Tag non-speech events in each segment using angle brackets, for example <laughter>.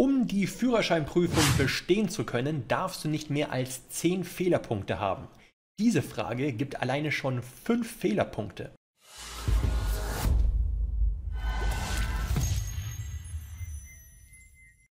Um die Führerscheinprüfung bestehen zu können, darfst du nicht mehr als 10 Fehlerpunkte haben. Diese Frage gibt alleine schon 5 Fehlerpunkte.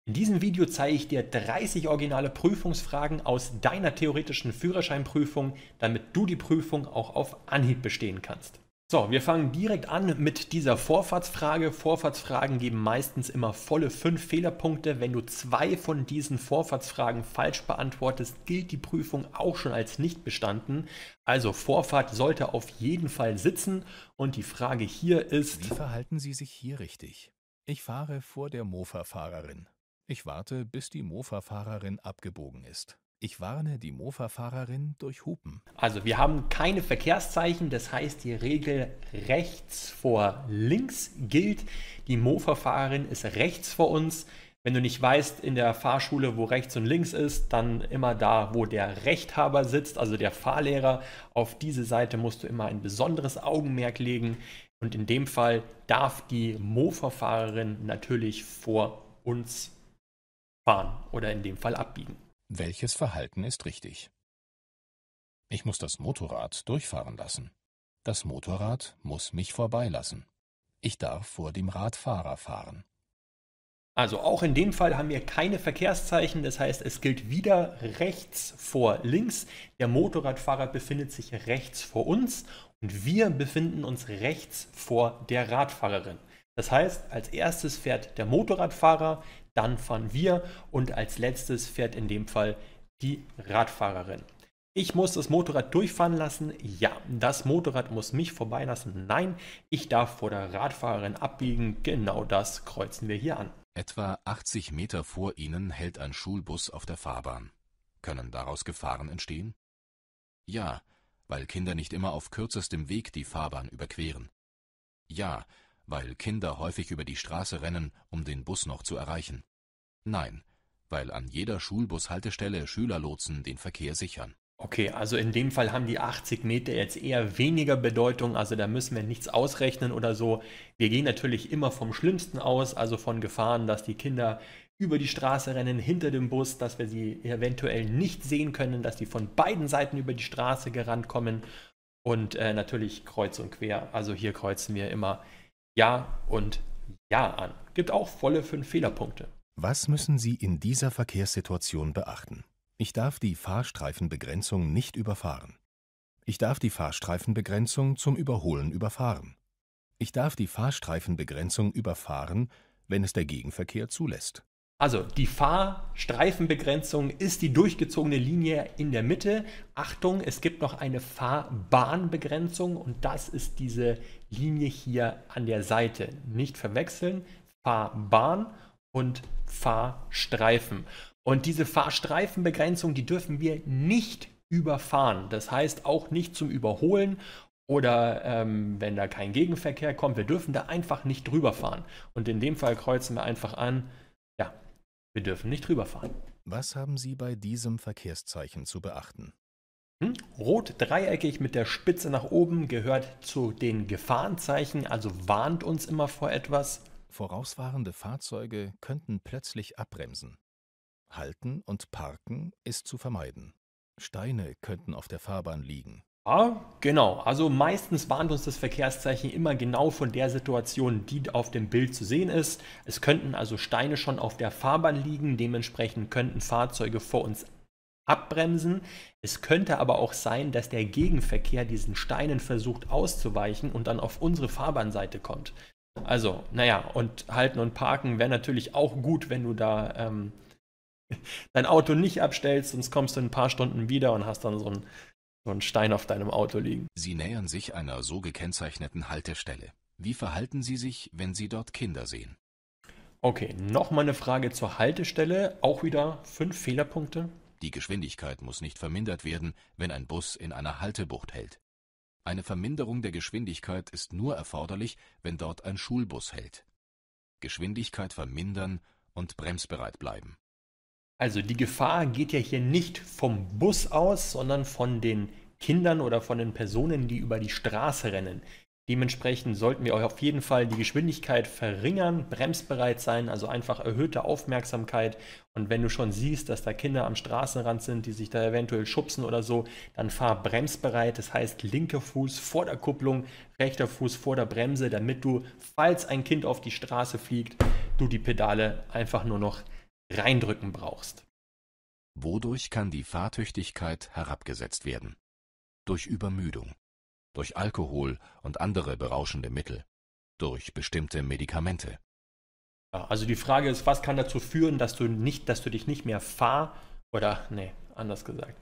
In diesem Video zeige ich dir 30 originale Prüfungsfragen aus deiner theoretischen Führerscheinprüfung, damit du die Prüfung auch auf Anhieb bestehen kannst. So, wir fangen direkt an mit dieser Vorfahrtsfrage. Vorfahrtsfragen geben meistens immer volle fünf Fehlerpunkte. Wenn du zwei von diesen Vorfahrtsfragen falsch beantwortest, gilt die Prüfung auch schon als nicht bestanden. Also Vorfahrt sollte auf jeden Fall sitzen. Und die Frage hier ist... Wie verhalten Sie sich hier richtig? Ich fahre vor der Mofa-Fahrerin. Ich warte, bis die Mofa-Fahrerin abgebogen ist. Ich warne die Mofa-Fahrerin durch Hupen. Also wir haben keine Verkehrszeichen, das heißt die Regel rechts vor links gilt. Die Mofa-Fahrerin ist rechts vor uns. Wenn du nicht weißt in der Fahrschule, wo rechts und links ist, dann immer da, wo der Rechthaber sitzt, also der Fahrlehrer. Auf diese Seite musst du immer ein besonderes Augenmerk legen. Und in dem Fall darf die Mofa-Fahrerin natürlich vor uns fahren oder in dem Fall abbiegen. Welches Verhalten ist richtig? Ich muss das Motorrad durchfahren lassen. Das Motorrad muss mich vorbeilassen. Ich darf vor dem Radfahrer fahren. Also auch in dem Fall haben wir keine Verkehrszeichen, das heißt es gilt wieder rechts vor links. Der Motorradfahrer befindet sich rechts vor uns und wir befinden uns rechts vor der Radfahrerin. Das heißt, als erstes fährt der Motorradfahrer, dann fahren wir und als letztes fährt in dem Fall die Radfahrerin. Ich muss das Motorrad durchfahren lassen? Ja. Das Motorrad muss mich vorbeilassen? Nein. Ich darf vor der Radfahrerin abbiegen? Genau das kreuzen wir hier an. Etwa 80 Meter vor Ihnen hält ein Schulbus auf der Fahrbahn. Können daraus Gefahren entstehen? Ja, weil Kinder nicht immer auf kürzestem Weg die Fahrbahn überqueren. Ja, weil Kinder häufig über die Straße rennen, um den Bus noch zu erreichen. Nein, weil an jeder Schulbushaltestelle Schülerlotsen den Verkehr sichern. Okay, also in dem Fall haben die 80 Meter jetzt eher weniger Bedeutung, also da müssen wir nichts ausrechnen oder so. Wir gehen natürlich immer vom Schlimmsten aus, also von Gefahren, dass die Kinder über die Straße rennen, hinter dem Bus, dass wir sie eventuell nicht sehen können, dass die von beiden Seiten über die Straße gerannt kommen und äh, natürlich kreuz und quer. Also hier kreuzen wir immer ja und Ja an. Gibt auch volle fünf Fehlerpunkte. Was müssen Sie in dieser Verkehrssituation beachten? Ich darf die Fahrstreifenbegrenzung nicht überfahren. Ich darf die Fahrstreifenbegrenzung zum Überholen überfahren. Ich darf die Fahrstreifenbegrenzung überfahren, wenn es der Gegenverkehr zulässt. Also die Fahrstreifenbegrenzung ist die durchgezogene Linie in der Mitte. Achtung, es gibt noch eine Fahrbahnbegrenzung und das ist diese Linie hier an der Seite. Nicht verwechseln, Fahrbahn und Fahrstreifen. Und diese Fahrstreifenbegrenzung, die dürfen wir nicht überfahren. Das heißt auch nicht zum Überholen oder ähm, wenn da kein Gegenverkehr kommt. Wir dürfen da einfach nicht drüber fahren. Und in dem Fall kreuzen wir einfach an, ja, wir dürfen nicht drüber fahren. Was haben Sie bei diesem Verkehrszeichen zu beachten? Hm? Rot dreieckig mit der Spitze nach oben gehört zu den Gefahrenzeichen, also warnt uns immer vor etwas. Vorausfahrende Fahrzeuge könnten plötzlich abbremsen. Halten und Parken ist zu vermeiden. Steine könnten auf der Fahrbahn liegen. Ja, genau. Also meistens warnt uns das Verkehrszeichen immer genau von der Situation, die auf dem Bild zu sehen ist. Es könnten also Steine schon auf der Fahrbahn liegen, dementsprechend könnten Fahrzeuge vor uns abbremsen. Es könnte aber auch sein, dass der Gegenverkehr diesen Steinen versucht auszuweichen und dann auf unsere Fahrbahnseite kommt. Also, naja, und halten und parken wäre natürlich auch gut, wenn du da ähm, <laughs> dein Auto nicht abstellst, sonst kommst du in ein paar Stunden wieder und hast dann so einen, so einen Stein auf deinem Auto liegen. Sie nähern sich einer so gekennzeichneten Haltestelle. Wie verhalten Sie sich, wenn Sie dort Kinder sehen? Okay, nochmal eine Frage zur Haltestelle. Auch wieder fünf Fehlerpunkte. Die Geschwindigkeit muss nicht vermindert werden, wenn ein Bus in einer Haltebucht hält. Eine Verminderung der Geschwindigkeit ist nur erforderlich, wenn dort ein Schulbus hält. Geschwindigkeit vermindern und bremsbereit bleiben. Also die Gefahr geht ja hier nicht vom Bus aus, sondern von den Kindern oder von den Personen, die über die Straße rennen. Dementsprechend sollten wir euch auf jeden Fall die Geschwindigkeit verringern, bremsbereit sein, also einfach erhöhte Aufmerksamkeit. Und wenn du schon siehst, dass da Kinder am Straßenrand sind, die sich da eventuell schubsen oder so, dann fahr bremsbereit. Das heißt, linker Fuß vor der Kupplung, rechter Fuß vor der Bremse, damit du, falls ein Kind auf die Straße fliegt, du die Pedale einfach nur noch reindrücken brauchst. Wodurch kann die Fahrtüchtigkeit herabgesetzt werden? Durch Übermüdung durch Alkohol und andere berauschende Mittel, durch bestimmte Medikamente. Also die Frage ist, was kann dazu führen, dass du nicht, dass du dich nicht mehr fahr oder nee, anders gesagt.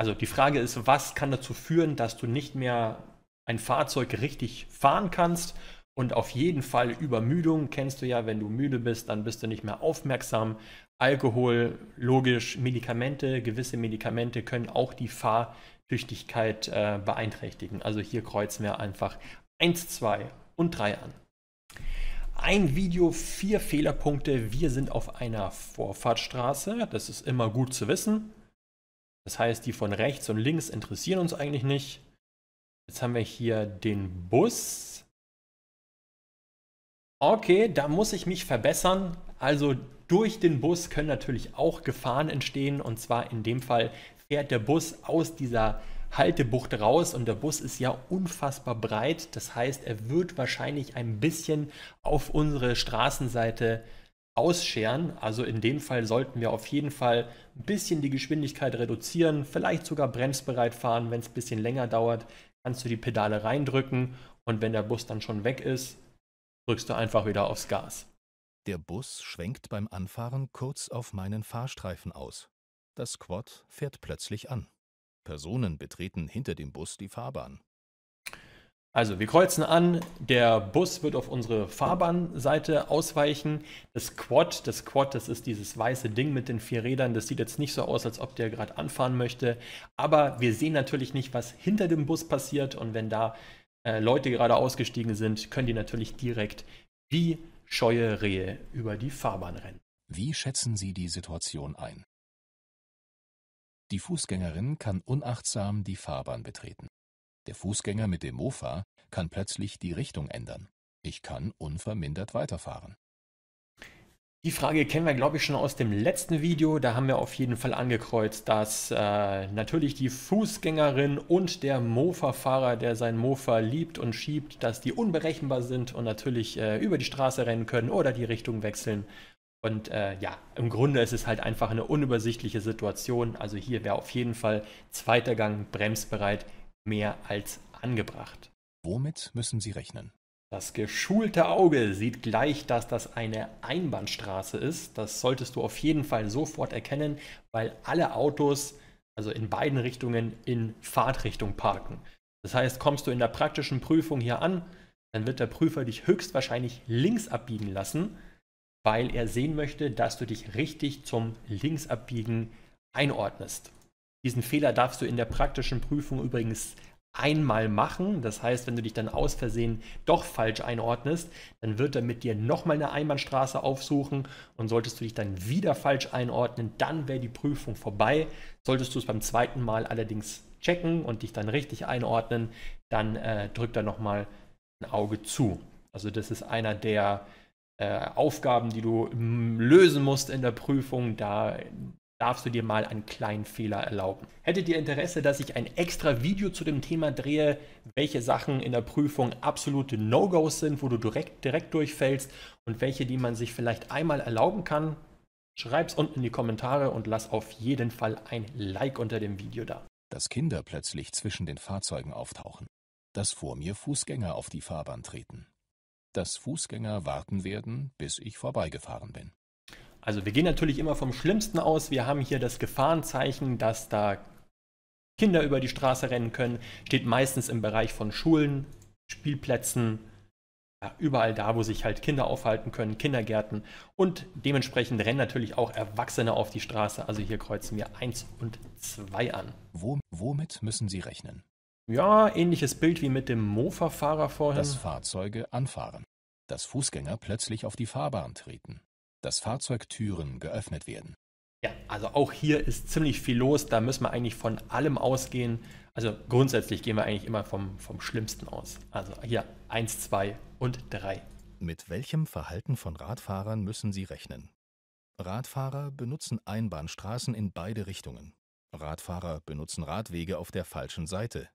Also die Frage ist, was kann dazu führen, dass du nicht mehr ein Fahrzeug richtig fahren kannst und auf jeden Fall Übermüdung kennst du ja, wenn du müde bist, dann bist du nicht mehr aufmerksam. Alkohol, logisch, Medikamente, gewisse Medikamente können auch die Fahr Tüchtigkeit äh, beeinträchtigen. Also hier kreuzen wir einfach 1, 2 und 3 an. Ein Video, vier Fehlerpunkte. Wir sind auf einer Vorfahrtsstraße. Das ist immer gut zu wissen. Das heißt, die von rechts und links interessieren uns eigentlich nicht. Jetzt haben wir hier den Bus. Okay, da muss ich mich verbessern. Also durch den Bus können natürlich auch Gefahren entstehen und zwar in dem Fall fährt der Bus aus dieser Haltebucht raus und der Bus ist ja unfassbar breit. Das heißt, er wird wahrscheinlich ein bisschen auf unsere Straßenseite ausscheren. Also in dem Fall sollten wir auf jeden Fall ein bisschen die Geschwindigkeit reduzieren, vielleicht sogar bremsbereit fahren. Wenn es ein bisschen länger dauert, kannst du die Pedale reindrücken und wenn der Bus dann schon weg ist, drückst du einfach wieder aufs Gas. Der Bus schwenkt beim Anfahren kurz auf meinen Fahrstreifen aus. Das Quad fährt plötzlich an. Personen betreten hinter dem Bus die Fahrbahn. Also wir kreuzen an, der Bus wird auf unsere Fahrbahnseite ausweichen. Das Quad, das Quad, das ist dieses weiße Ding mit den vier Rädern, das sieht jetzt nicht so aus, als ob der gerade anfahren möchte. Aber wir sehen natürlich nicht, was hinter dem Bus passiert und wenn da äh, Leute gerade ausgestiegen sind, können die natürlich direkt wie scheue Rehe über die Fahrbahn rennen. Wie schätzen Sie die Situation ein? Die Fußgängerin kann unachtsam die Fahrbahn betreten. Der Fußgänger mit dem Mofa kann plötzlich die Richtung ändern. Ich kann unvermindert weiterfahren. Die Frage kennen wir, glaube ich, schon aus dem letzten Video. Da haben wir auf jeden Fall angekreuzt, dass äh, natürlich die Fußgängerin und der Mofa-Fahrer, der sein Mofa liebt und schiebt, dass die unberechenbar sind und natürlich äh, über die Straße rennen können oder die Richtung wechseln und äh, ja, im Grunde ist es halt einfach eine unübersichtliche Situation. Also hier wäre auf jeden Fall zweiter Gang bremsbereit mehr als angebracht. Womit müssen Sie rechnen? Das geschulte Auge sieht gleich, dass das eine Einbahnstraße ist. Das solltest du auf jeden Fall sofort erkennen, weil alle Autos, also in beiden Richtungen, in Fahrtrichtung parken. Das heißt, kommst du in der praktischen Prüfung hier an, dann wird der Prüfer dich höchstwahrscheinlich links abbiegen lassen weil er sehen möchte, dass du dich richtig zum Linksabbiegen einordnest. Diesen Fehler darfst du in der praktischen Prüfung übrigens einmal machen. Das heißt, wenn du dich dann aus Versehen doch falsch einordnest, dann wird er mit dir nochmal eine Einbahnstraße aufsuchen und solltest du dich dann wieder falsch einordnen, dann wäre die Prüfung vorbei. Solltest du es beim zweiten Mal allerdings checken und dich dann richtig einordnen, dann äh, drückt er nochmal ein Auge zu. Also das ist einer der äh, Aufgaben, die du mm, lösen musst in der Prüfung, da darfst du dir mal einen kleinen Fehler erlauben. Hättet ihr Interesse, dass ich ein extra Video zu dem Thema drehe, welche Sachen in der Prüfung absolute No-Gos sind, wo du direkt, direkt durchfällst und welche, die man sich vielleicht einmal erlauben kann, schreib's unten in die Kommentare und lass auf jeden Fall ein Like unter dem Video da. Dass Kinder plötzlich zwischen den Fahrzeugen auftauchen, dass vor mir Fußgänger auf die Fahrbahn treten, dass Fußgänger warten werden, bis ich vorbeigefahren bin. Also wir gehen natürlich immer vom Schlimmsten aus. Wir haben hier das Gefahrenzeichen, dass da Kinder über die Straße rennen können. Steht meistens im Bereich von Schulen, Spielplätzen, ja, überall da, wo sich halt Kinder aufhalten können, Kindergärten. Und dementsprechend rennen natürlich auch Erwachsene auf die Straße. Also hier kreuzen wir 1 und 2 an. Wo, womit müssen Sie rechnen? Ja, ähnliches Bild wie mit dem Mofa-Fahrer vorhin. Dass Fahrzeuge anfahren. Dass Fußgänger plötzlich auf die Fahrbahn treten. Dass Fahrzeugtüren geöffnet werden. Ja, also auch hier ist ziemlich viel los. Da müssen wir eigentlich von allem ausgehen. Also grundsätzlich gehen wir eigentlich immer vom, vom Schlimmsten aus. Also hier 1, 2 und 3. Mit welchem Verhalten von Radfahrern müssen Sie rechnen? Radfahrer benutzen Einbahnstraßen in beide Richtungen. Radfahrer benutzen Radwege auf der falschen Seite.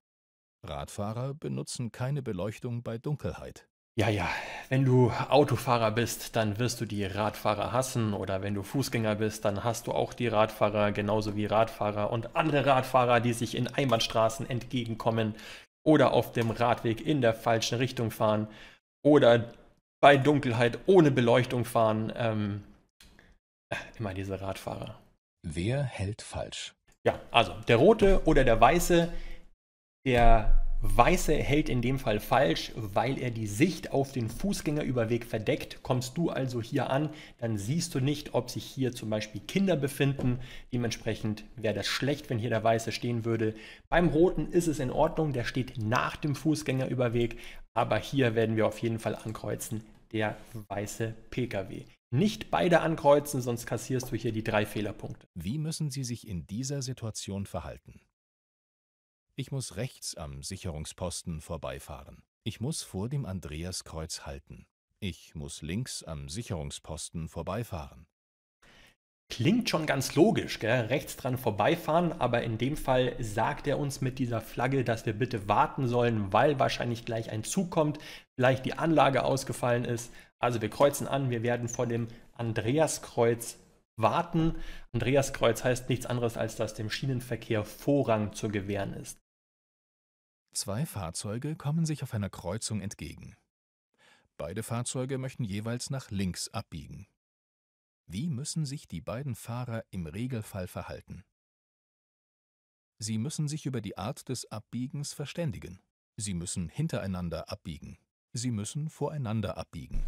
Radfahrer benutzen keine Beleuchtung bei Dunkelheit. Ja, ja, wenn du Autofahrer bist, dann wirst du die Radfahrer hassen oder wenn du Fußgänger bist, dann hast du auch die Radfahrer, genauso wie Radfahrer und andere Radfahrer, die sich in Einbahnstraßen entgegenkommen oder auf dem Radweg in der falschen Richtung fahren oder bei Dunkelheit ohne Beleuchtung fahren. Ähm, äh, immer diese Radfahrer. Wer hält falsch? Ja, also der rote oder der weiße der Weiße hält in dem Fall falsch, weil er die Sicht auf den Fußgängerüberweg verdeckt. Kommst du also hier an, dann siehst du nicht, ob sich hier zum Beispiel Kinder befinden. Dementsprechend wäre das schlecht, wenn hier der Weiße stehen würde. Beim Roten ist es in Ordnung, der steht nach dem Fußgängerüberweg. Aber hier werden wir auf jeden Fall ankreuzen, der weiße Pkw. Nicht beide ankreuzen, sonst kassierst du hier die drei Fehlerpunkte. Wie müssen Sie sich in dieser Situation verhalten? Ich muss rechts am Sicherungsposten vorbeifahren. Ich muss vor dem Andreaskreuz halten. Ich muss links am Sicherungsposten vorbeifahren. Klingt schon ganz logisch, gell? rechts dran vorbeifahren, aber in dem Fall sagt er uns mit dieser Flagge, dass wir bitte warten sollen, weil wahrscheinlich gleich ein Zug kommt, vielleicht die Anlage ausgefallen ist. Also wir kreuzen an, wir werden vor dem Andreaskreuz warten. Andreaskreuz heißt nichts anderes, als dass dem Schienenverkehr Vorrang zu gewähren ist. Zwei Fahrzeuge kommen sich auf einer Kreuzung entgegen. Beide Fahrzeuge möchten jeweils nach links abbiegen. Wie müssen sich die beiden Fahrer im Regelfall verhalten? Sie müssen sich über die Art des Abbiegens verständigen. Sie müssen hintereinander abbiegen. Sie müssen voreinander abbiegen.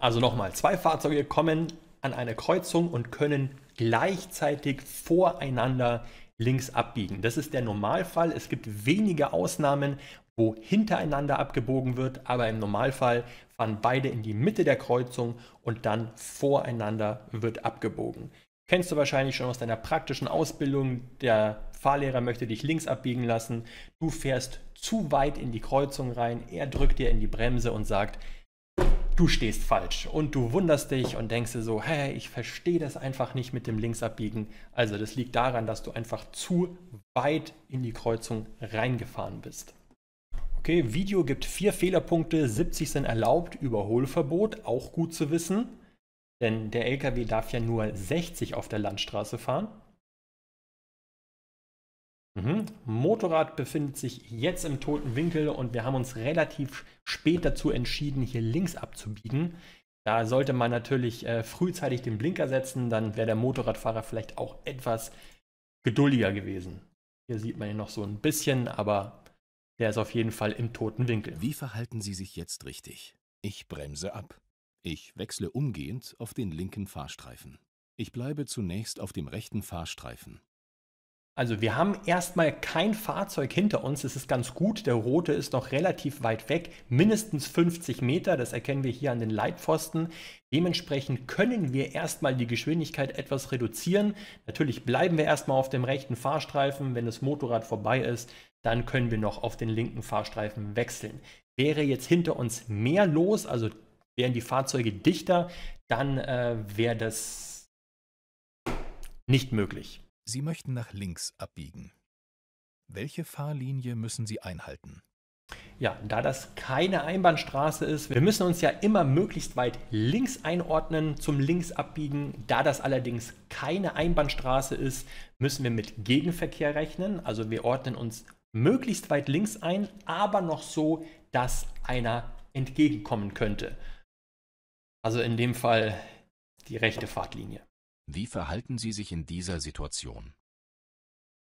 Also nochmal, zwei Fahrzeuge kommen an eine Kreuzung und können gleichzeitig voreinander abbiegen links abbiegen. Das ist der Normalfall. Es gibt wenige Ausnahmen, wo hintereinander abgebogen wird, aber im Normalfall fahren beide in die Mitte der Kreuzung und dann voreinander wird abgebogen. Kennst du wahrscheinlich schon aus deiner praktischen Ausbildung. Der Fahrlehrer möchte dich links abbiegen lassen. Du fährst zu weit in die Kreuzung rein. Er drückt dir in die Bremse und sagt, du stehst falsch und du wunderst dich und denkst dir so, hey, ich verstehe das einfach nicht mit dem Linksabbiegen. Also das liegt daran, dass du einfach zu weit in die Kreuzung reingefahren bist. Okay, Video gibt vier Fehlerpunkte, 70 sind erlaubt, Überholverbot, auch gut zu wissen, denn der LKW darf ja nur 60 auf der Landstraße fahren. Mhm. Motorrad befindet sich jetzt im toten Winkel und wir haben uns relativ spät dazu entschieden, hier links abzubiegen. Da sollte man natürlich äh, frühzeitig den Blinker setzen, dann wäre der Motorradfahrer vielleicht auch etwas geduldiger gewesen. Hier sieht man ihn noch so ein bisschen, aber der ist auf jeden Fall im toten Winkel. Wie verhalten Sie sich jetzt richtig? Ich bremse ab. Ich wechsle umgehend auf den linken Fahrstreifen. Ich bleibe zunächst auf dem rechten Fahrstreifen. Also wir haben erstmal kein Fahrzeug hinter uns, es ist ganz gut, der rote ist noch relativ weit weg, mindestens 50 Meter, das erkennen wir hier an den Leitpfosten. Dementsprechend können wir erstmal die Geschwindigkeit etwas reduzieren. Natürlich bleiben wir erstmal auf dem rechten Fahrstreifen, wenn das Motorrad vorbei ist, dann können wir noch auf den linken Fahrstreifen wechseln. Wäre jetzt hinter uns mehr los, also wären die Fahrzeuge dichter, dann äh, wäre das nicht möglich. Sie möchten nach links abbiegen. Welche Fahrlinie müssen Sie einhalten? Ja, da das keine Einbahnstraße ist, wir müssen uns ja immer möglichst weit links einordnen zum Linksabbiegen. Da das allerdings keine Einbahnstraße ist, müssen wir mit Gegenverkehr rechnen. Also wir ordnen uns möglichst weit links ein, aber noch so, dass einer entgegenkommen könnte. Also in dem Fall die rechte Fahrtlinie. Wie verhalten Sie sich in dieser Situation?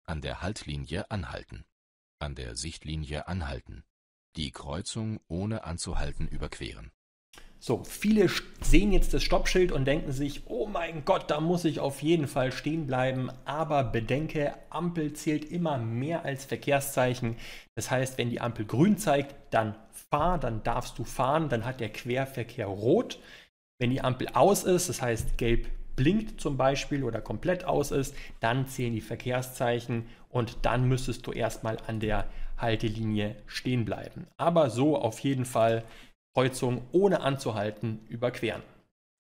An der Haltlinie anhalten. An der Sichtlinie anhalten. Die Kreuzung ohne anzuhalten überqueren. So, viele sehen jetzt das Stoppschild und denken sich, oh mein Gott, da muss ich auf jeden Fall stehen bleiben. Aber bedenke, Ampel zählt immer mehr als Verkehrszeichen. Das heißt, wenn die Ampel grün zeigt, dann fahr, dann darfst du fahren, dann hat der Querverkehr rot. Wenn die Ampel aus ist, das heißt gelb blinkt zum Beispiel oder komplett aus ist, dann zählen die Verkehrszeichen und dann müsstest du erstmal an der Haltelinie stehen bleiben. Aber so auf jeden Fall Kreuzung ohne anzuhalten überqueren.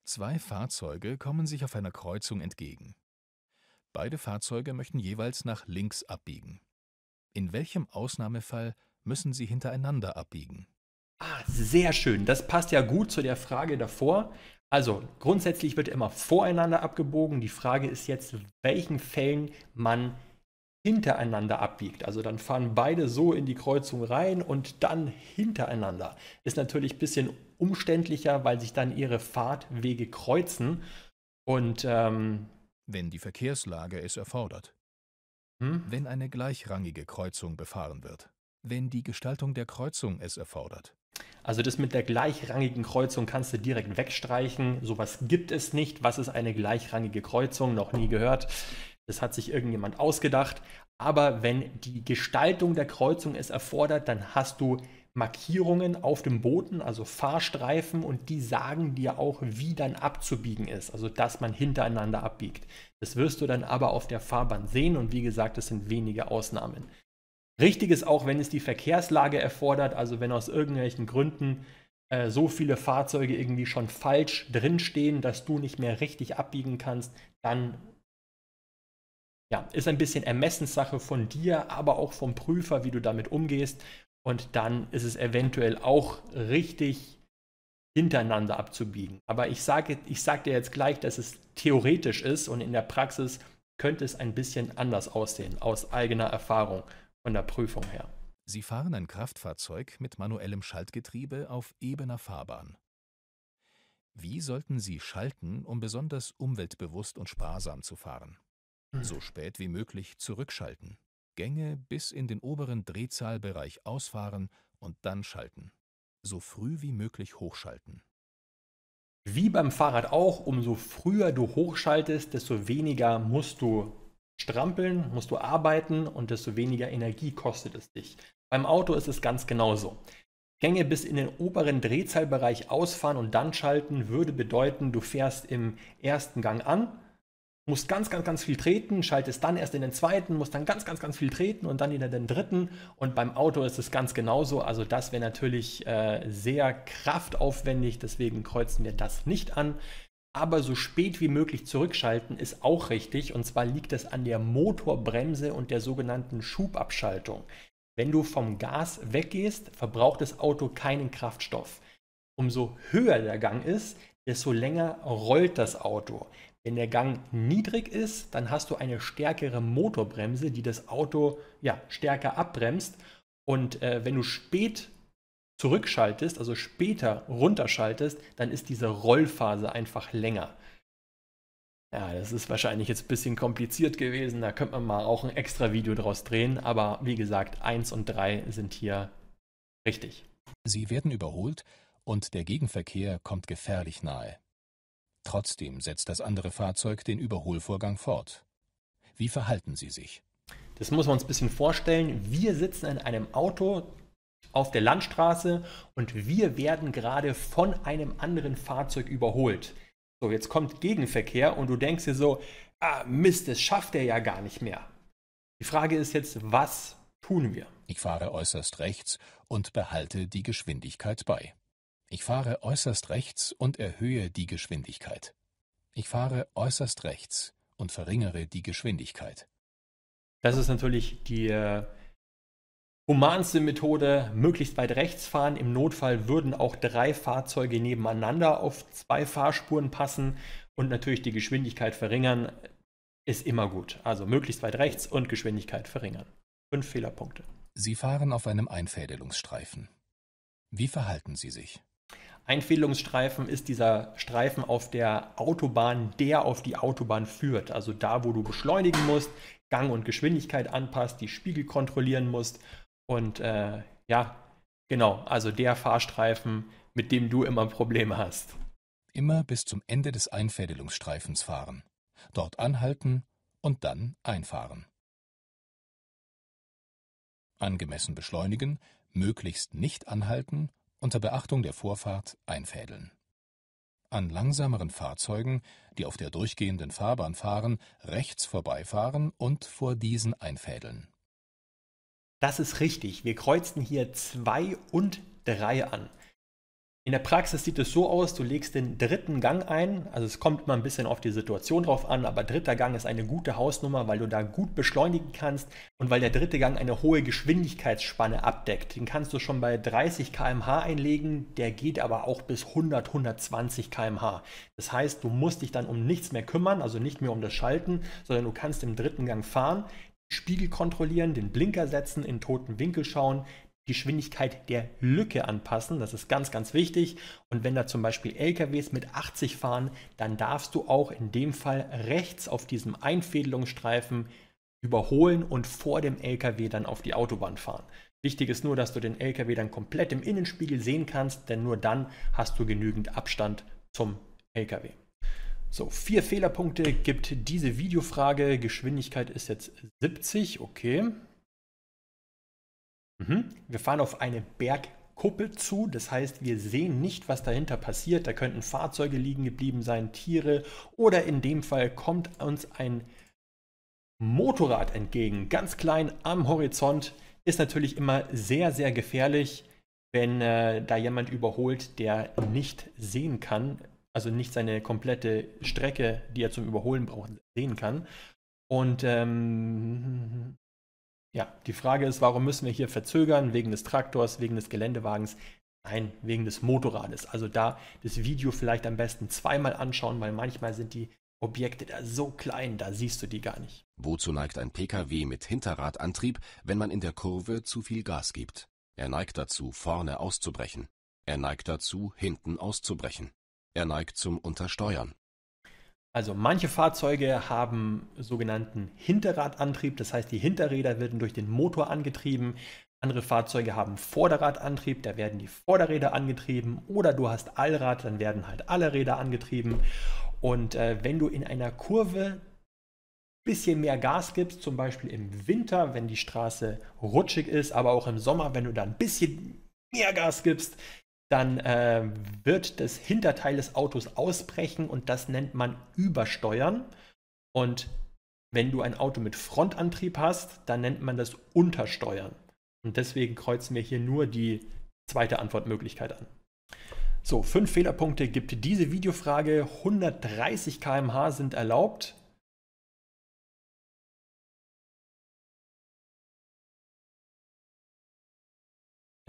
Zwei Fahrzeuge kommen sich auf einer Kreuzung entgegen. Beide Fahrzeuge möchten jeweils nach links abbiegen. In welchem Ausnahmefall müssen sie hintereinander abbiegen? Ah, sehr schön. Das passt ja gut zu der Frage davor. Also grundsätzlich wird immer voreinander abgebogen. Die Frage ist jetzt, in welchen Fällen man hintereinander abbiegt. Also dann fahren beide so in die Kreuzung rein und dann hintereinander. Ist natürlich ein bisschen umständlicher, weil sich dann ihre Fahrtwege kreuzen. Und ähm, wenn die Verkehrslage es erfordert. Hm? Wenn eine gleichrangige Kreuzung befahren wird. Wenn die Gestaltung der Kreuzung es erfordert. Also das mit der gleichrangigen Kreuzung kannst du direkt wegstreichen. Sowas gibt es nicht. Was ist eine gleichrangige Kreuzung? Noch nie gehört. Das hat sich irgendjemand ausgedacht. Aber wenn die Gestaltung der Kreuzung es erfordert, dann hast du Markierungen auf dem Boden, also Fahrstreifen, und die sagen dir auch, wie dann abzubiegen ist, also dass man hintereinander abbiegt. Das wirst du dann aber auf der Fahrbahn sehen und wie gesagt, es sind wenige Ausnahmen. Richtig ist auch, wenn es die Verkehrslage erfordert, also wenn aus irgendwelchen Gründen äh, so viele Fahrzeuge irgendwie schon falsch drinstehen, dass du nicht mehr richtig abbiegen kannst, dann ja, ist ein bisschen Ermessenssache von dir, aber auch vom Prüfer, wie du damit umgehst. Und dann ist es eventuell auch richtig hintereinander abzubiegen. Aber ich sage ich sag dir jetzt gleich, dass es theoretisch ist und in der Praxis könnte es ein bisschen anders aussehen, aus eigener Erfahrung von der Prüfung her. Sie fahren ein Kraftfahrzeug mit manuellem Schaltgetriebe auf ebener Fahrbahn. Wie sollten Sie schalten, um besonders umweltbewusst und sparsam zu fahren? Hm. So spät wie möglich zurückschalten. Gänge bis in den oberen Drehzahlbereich ausfahren und dann schalten. So früh wie möglich hochschalten. Wie beim Fahrrad auch, umso früher du hochschaltest, desto weniger musst du strampeln, musst du arbeiten und desto weniger Energie kostet es dich. Beim Auto ist es ganz genauso. Gänge bis in den oberen Drehzahlbereich ausfahren und dann schalten würde bedeuten, du fährst im ersten Gang an, musst ganz, ganz, ganz viel treten, schaltest dann erst in den zweiten, musst dann ganz, ganz, ganz viel treten und dann in den dritten. Und beim Auto ist es ganz genauso. Also das wäre natürlich äh, sehr kraftaufwendig, deswegen kreuzen wir das nicht an. Aber so spät wie möglich zurückschalten ist auch richtig, und zwar liegt es an der Motorbremse und der sogenannten Schubabschaltung. Wenn du vom Gas weggehst, verbraucht das Auto keinen Kraftstoff. Umso höher der Gang ist, desto länger rollt das Auto. Wenn der Gang niedrig ist, dann hast du eine stärkere Motorbremse, die das Auto ja, stärker abbremst. Und äh, wenn du spät zurückschaltest, also später runterschaltest, dann ist diese Rollphase einfach länger. Ja, das ist wahrscheinlich jetzt ein bisschen kompliziert gewesen. Da könnte man mal auch ein extra Video draus drehen. Aber wie gesagt, 1 und 3 sind hier richtig. Sie werden überholt und der Gegenverkehr kommt gefährlich nahe. Trotzdem setzt das andere Fahrzeug den Überholvorgang fort. Wie verhalten Sie sich? Das muss man uns ein bisschen vorstellen. Wir sitzen in einem Auto, auf der Landstraße und wir werden gerade von einem anderen Fahrzeug überholt. So, jetzt kommt Gegenverkehr und du denkst dir so, ah, Mist, das schafft er ja gar nicht mehr. Die Frage ist jetzt, was tun wir? Ich fahre äußerst rechts und behalte die Geschwindigkeit bei. Ich fahre äußerst rechts und erhöhe die Geschwindigkeit. Ich fahre äußerst rechts und verringere die Geschwindigkeit. Das ist natürlich die äh, Humanste Methode, möglichst weit rechts fahren. Im Notfall würden auch drei Fahrzeuge nebeneinander auf zwei Fahrspuren passen und natürlich die Geschwindigkeit verringern ist immer gut. Also möglichst weit rechts und Geschwindigkeit verringern. Fünf Fehlerpunkte. Sie fahren auf einem Einfädelungsstreifen. Wie verhalten Sie sich? Einfädelungsstreifen ist dieser Streifen auf der Autobahn, der auf die Autobahn führt. Also da, wo du beschleunigen musst, Gang und Geschwindigkeit anpasst, die Spiegel kontrollieren musst und äh, ja, genau, also der Fahrstreifen, mit dem du immer Probleme hast. Immer bis zum Ende des Einfädelungsstreifens fahren, dort anhalten und dann einfahren. Angemessen beschleunigen, möglichst nicht anhalten, unter Beachtung der Vorfahrt einfädeln. An langsameren Fahrzeugen, die auf der durchgehenden Fahrbahn fahren, rechts vorbeifahren und vor diesen einfädeln. Das ist richtig. Wir kreuzen hier 2 und 3 an. In der Praxis sieht es so aus, du legst den dritten Gang ein, also es kommt immer ein bisschen auf die Situation drauf an, aber dritter Gang ist eine gute Hausnummer, weil du da gut beschleunigen kannst und weil der dritte Gang eine hohe Geschwindigkeitsspanne abdeckt. Den kannst du schon bei 30 km/h einlegen, der geht aber auch bis 100, 120 km/h. Das heißt, du musst dich dann um nichts mehr kümmern, also nicht mehr um das Schalten, sondern du kannst im dritten Gang fahren. Spiegel kontrollieren, den Blinker setzen, in toten Winkel schauen, Geschwindigkeit der Lücke anpassen. Das ist ganz, ganz wichtig. Und wenn da zum Beispiel LKWs mit 80 fahren, dann darfst du auch in dem Fall rechts auf diesem Einfädelungsstreifen überholen und vor dem LKW dann auf die Autobahn fahren. Wichtig ist nur, dass du den LKW dann komplett im Innenspiegel sehen kannst, denn nur dann hast du genügend Abstand zum LKW. So, vier Fehlerpunkte gibt diese Videofrage. Geschwindigkeit ist jetzt 70, okay. Mhm. Wir fahren auf eine Bergkuppel zu, das heißt, wir sehen nicht, was dahinter passiert. Da könnten Fahrzeuge liegen geblieben sein, Tiere oder in dem Fall kommt uns ein Motorrad entgegen, ganz klein am Horizont. Ist natürlich immer sehr, sehr gefährlich, wenn äh, da jemand überholt, der nicht sehen kann, also nicht seine komplette Strecke, die er zum Überholen braucht, sehen kann. Und ähm, ja, die Frage ist, warum müssen wir hier verzögern? Wegen des Traktors, wegen des Geländewagens? Nein, wegen des Motorrades. Also da das Video vielleicht am besten zweimal anschauen, weil manchmal sind die Objekte da so klein, da siehst du die gar nicht. Wozu neigt ein Pkw mit Hinterradantrieb, wenn man in der Kurve zu viel Gas gibt? Er neigt dazu, vorne auszubrechen. Er neigt dazu, hinten auszubrechen. Er neigt zum Untersteuern. Also manche Fahrzeuge haben sogenannten Hinterradantrieb, das heißt die Hinterräder werden durch den Motor angetrieben. Andere Fahrzeuge haben Vorderradantrieb, da werden die Vorderräder angetrieben. Oder du hast Allrad, dann werden halt alle Räder angetrieben. Und äh, wenn du in einer Kurve ein bisschen mehr Gas gibst, zum Beispiel im Winter, wenn die Straße rutschig ist, aber auch im Sommer, wenn du da ein bisschen mehr Gas gibst, dann äh, wird das Hinterteil des Autos ausbrechen und das nennt man Übersteuern. Und wenn du ein Auto mit Frontantrieb hast, dann nennt man das Untersteuern. Und deswegen kreuzen wir hier nur die zweite Antwortmöglichkeit an. So, fünf Fehlerpunkte gibt diese Videofrage. 130 km/h sind erlaubt.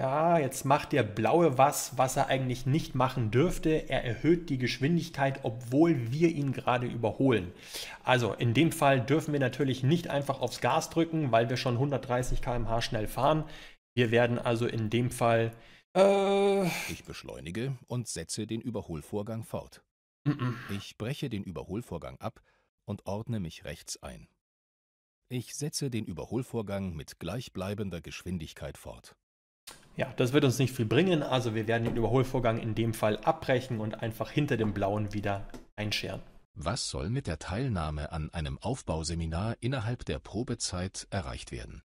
Ja, jetzt macht der Blaue was, was er eigentlich nicht machen dürfte. Er erhöht die Geschwindigkeit, obwohl wir ihn gerade überholen. Also in dem Fall dürfen wir natürlich nicht einfach aufs Gas drücken, weil wir schon 130 km/h schnell fahren. Wir werden also in dem Fall... Äh, ich beschleunige und setze den Überholvorgang fort. Mm -mm. Ich breche den Überholvorgang ab und ordne mich rechts ein. Ich setze den Überholvorgang mit gleichbleibender Geschwindigkeit fort. Ja, das wird uns nicht viel bringen, also wir werden den Überholvorgang in dem Fall abbrechen und einfach hinter dem Blauen wieder einscheren. Was soll mit der Teilnahme an einem Aufbauseminar innerhalb der Probezeit erreicht werden?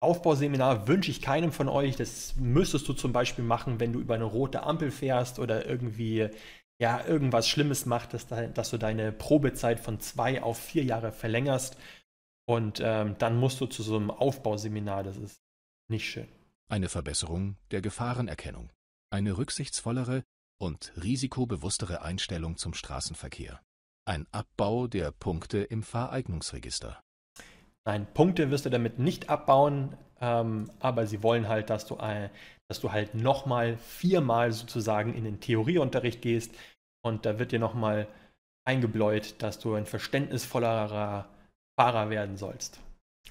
Aufbauseminar wünsche ich keinem von euch. Das müsstest du zum Beispiel machen, wenn du über eine rote Ampel fährst oder irgendwie ja irgendwas Schlimmes macht, dass, dass du deine Probezeit von zwei auf vier Jahre verlängerst. Und ähm, dann musst du zu so einem Aufbauseminar. Das ist nicht schön eine Verbesserung der Gefahrenerkennung, eine rücksichtsvollere und risikobewusstere Einstellung zum Straßenverkehr, ein Abbau der Punkte im Fahreignungsregister. Nein, Punkte wirst du damit nicht abbauen, ähm, aber sie wollen halt, dass du, äh, dass du halt nochmal viermal sozusagen in den Theorieunterricht gehst und da wird dir nochmal eingebläut, dass du ein verständnisvollerer Fahrer werden sollst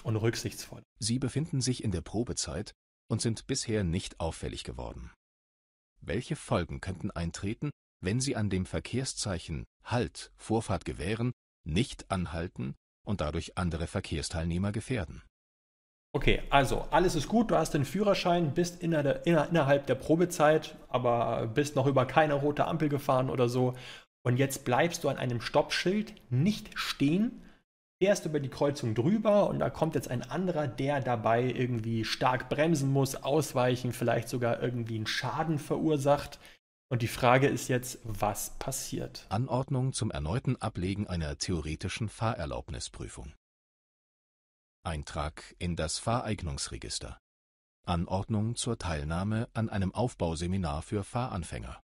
und rücksichtsvoll. Sie befinden sich in der Probezeit und sind bisher nicht auffällig geworden. Welche Folgen könnten eintreten, wenn Sie an dem Verkehrszeichen Halt Vorfahrt gewähren, nicht anhalten und dadurch andere Verkehrsteilnehmer gefährden? Okay, also alles ist gut, du hast den Führerschein, bist inner der, inner, innerhalb der Probezeit, aber bist noch über keine rote Ampel gefahren oder so. Und jetzt bleibst du an einem Stoppschild nicht stehen, der ist über die Kreuzung drüber und da kommt jetzt ein anderer, der dabei irgendwie stark bremsen muss, ausweichen, vielleicht sogar irgendwie einen Schaden verursacht. Und die Frage ist jetzt, was passiert? Anordnung zum erneuten Ablegen einer theoretischen Fahrerlaubnisprüfung. Eintrag in das Fahreignungsregister. Anordnung zur Teilnahme an einem Aufbauseminar für Fahranfänger.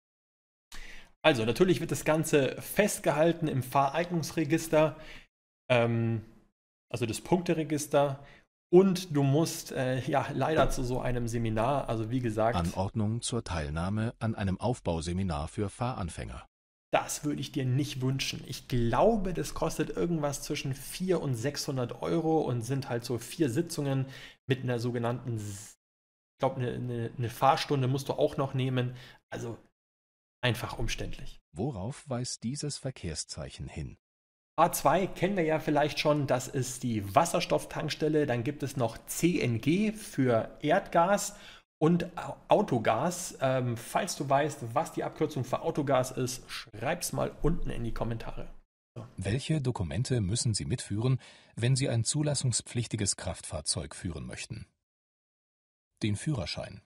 Also natürlich wird das Ganze festgehalten im Fahreignungsregister ähm, also das Punkteregister. Und du musst äh, ja leider zu so einem Seminar, also wie gesagt. Anordnung zur Teilnahme an einem Aufbauseminar für Fahranfänger. Das würde ich dir nicht wünschen. Ich glaube, das kostet irgendwas zwischen 400 und 600 Euro und sind halt so vier Sitzungen mit einer sogenannten, ich glaube, eine, eine, eine Fahrstunde musst du auch noch nehmen. Also einfach umständlich. Worauf weist dieses Verkehrszeichen hin? A2 kennen wir ja vielleicht schon, das ist die Wasserstofftankstelle. Dann gibt es noch CNG für Erdgas und Autogas. Ähm, falls du weißt, was die Abkürzung für Autogas ist, schreib's mal unten in die Kommentare. So. Welche Dokumente müssen Sie mitführen, wenn Sie ein zulassungspflichtiges Kraftfahrzeug führen möchten? Den Führerschein,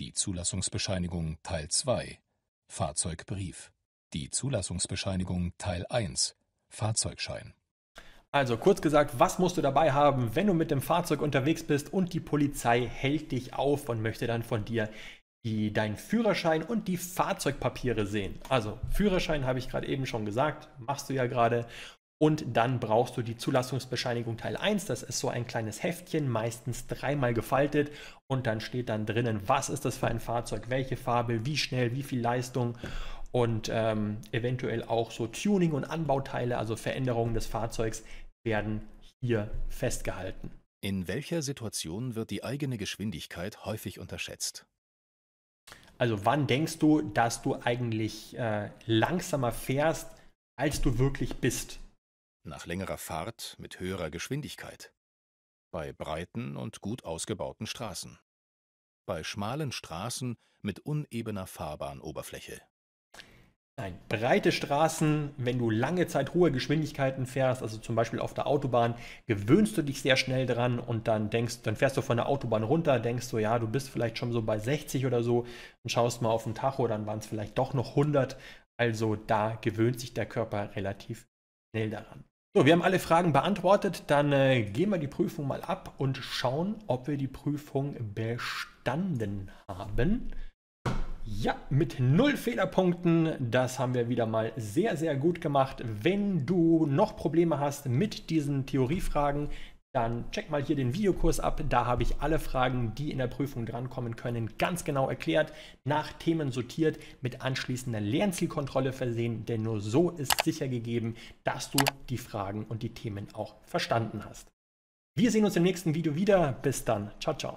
die Zulassungsbescheinigung Teil 2, Fahrzeugbrief, die Zulassungsbescheinigung Teil 1, Fahrzeugschein. Also kurz gesagt, was musst du dabei haben, wenn du mit dem Fahrzeug unterwegs bist und die Polizei hält dich auf und möchte dann von dir die, deinen Führerschein und die Fahrzeugpapiere sehen. Also Führerschein habe ich gerade eben schon gesagt, machst du ja gerade. Und dann brauchst du die Zulassungsbescheinigung Teil 1. Das ist so ein kleines Heftchen, meistens dreimal gefaltet. Und dann steht dann drinnen, was ist das für ein Fahrzeug, welche Farbe, wie schnell, wie viel Leistung und ähm, eventuell auch so Tuning und Anbauteile, also Veränderungen des Fahrzeugs, werden hier festgehalten. In welcher Situation wird die eigene Geschwindigkeit häufig unterschätzt? Also wann denkst du, dass du eigentlich äh, langsamer fährst, als du wirklich bist? Nach längerer Fahrt mit höherer Geschwindigkeit. Bei breiten und gut ausgebauten Straßen. Bei schmalen Straßen mit unebener Fahrbahnoberfläche. Nein, breite Straßen, wenn du lange Zeit hohe Geschwindigkeiten fährst, also zum Beispiel auf der Autobahn, gewöhnst du dich sehr schnell dran und dann denkst, dann fährst du von der Autobahn runter, denkst so, ja, du bist vielleicht schon so bei 60 oder so und schaust mal auf den Tacho, dann waren es vielleicht doch noch 100. Also da gewöhnt sich der Körper relativ schnell daran. So, wir haben alle Fragen beantwortet. Dann äh, gehen wir die Prüfung mal ab und schauen, ob wir die Prüfung bestanden haben. Ja, mit null Fehlerpunkten, das haben wir wieder mal sehr, sehr gut gemacht. Wenn du noch Probleme hast mit diesen Theoriefragen, dann check mal hier den Videokurs ab. Da habe ich alle Fragen, die in der Prüfung drankommen können, ganz genau erklärt, nach Themen sortiert, mit anschließender Lernzielkontrolle versehen, denn nur so ist sicher gegeben, dass du die Fragen und die Themen auch verstanden hast. Wir sehen uns im nächsten Video wieder. Bis dann. Ciao, ciao.